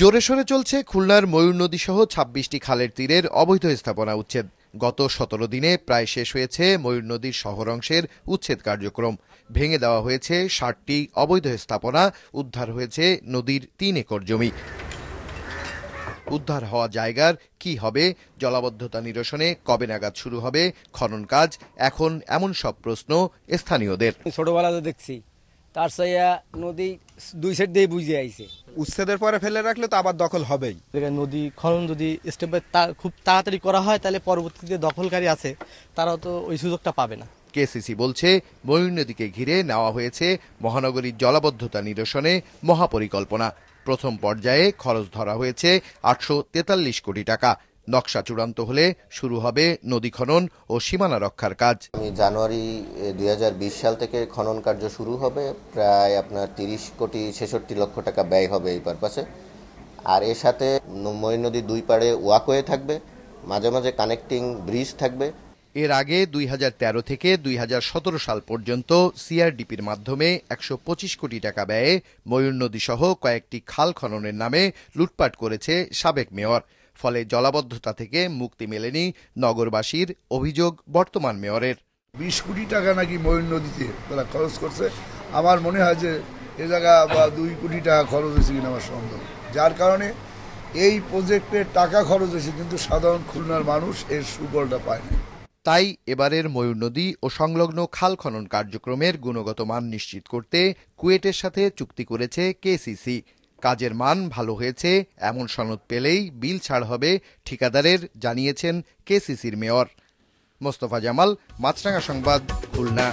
জোরে সোরে চলছে খুলনার ময়ূর নদী সহ ছাব্বিশটি খালের তীরের অবৈধ স্থাপনা উচ্ছেদ গত সতেরো দিনে প্রায় শেষ হয়েছে ময়ূর নদীর শহর অংশের উচ্ছেদ কার্যক্রম ভেঙে দেওয়া হয়েছে ষাটটি অবৈধ স্থাপনা উদ্ধার হয়েছে নদীর তিন একর জমি উদ্ধার হওয়া জায়গার কি হবে জলাবদ্ধতা নিরসনে কবে নাগাদ শুরু হবে খনন কাজ এখন এমন সব প্রশ্ন স্থানীয়দের ছোটবেলাতে দেখছি তার সাইয়া নদী দুই সাইড দিয়ে বুঝে আইছে উচ্ছেদের পরে ফেলে রাখলে তো আবার দখল হবেই নদী খনন যদি স্টেপ বাই খুব তাড়াতাড়ি করা হয় তাহলে পরবর্তীতে দখলকারী আছে তারাও তো ওই সুযোগটা পাবে না কেসিসি বলছে ময়ূর নদীকে ঘিরে নেওয়া হয়েছে মহানগরীর জলাবদ্ধতা নিরসনে মহাপরিকল্পনা প্রথম পর্যায়ে খরচ ধরা হয়েছে আটশো কোটি টাকা নকশা চূড়ান্ত হলে শুরু হবে নদী খনন ও সীমানা রক্ষার কাজ জানুয়ারি দুই সাল থেকে খনন কার্য শুরু হবে প্রায় আপনার তিরিশ কোটি ছেষট্টি লক্ষ টাকা ব্যয় হবে এই পারপাসে আর এর সাথে ময়ূর নদী দুই পাড়ে ওয়াকওয়ে থাকবে মাঝে মাঝে কানেক্টিং ব্রিজ থাকবে এর আগে দুই থেকে দুই সাল পর্যন্ত সিআরডিপির মাধ্যমে একশো কোটি টাকা ব্যয়ে ময়ূর নদীসহ কয়েকটি খাল খননের নামে লুটপাট করেছে সাবেক মেয়র ফলে জলাবদ্ধতা থেকে মুক্তি মেলেনি নগরবাসীর অভিযোগ বর্তমান মেয়রের বিশ কোটি টাকা নাকি ময়ূর নদীতে তারা খরচ করছে আমার মনে হয় যে এ জায়গা বা দুই কোটি টাকা খরচ হয়েছে কিনা আমার সন্দেহ যার কারণে এই প্রজেক্টে টাকা খরচ হয়েছে কিন্তু সাধারণ খুলনার মানুষ এর সুফলটা পায় না তাই এবারের ময়ূর নদী ও সংলগ্ন খাল খনন কার্যক্রমের গুণগত মান নিশ্চিত করতে কুয়েটের সাথে চুক্তি করেছে কেসিসি কাজের মান ভালো হয়েছে এমন সনদ পেলেই বিল ছাড় হবে ঠিকাদারের জানিয়েছেন কেসিসির মেয়র মোস্তফা জামাল মাছরাঙা সংবাদ খুলনা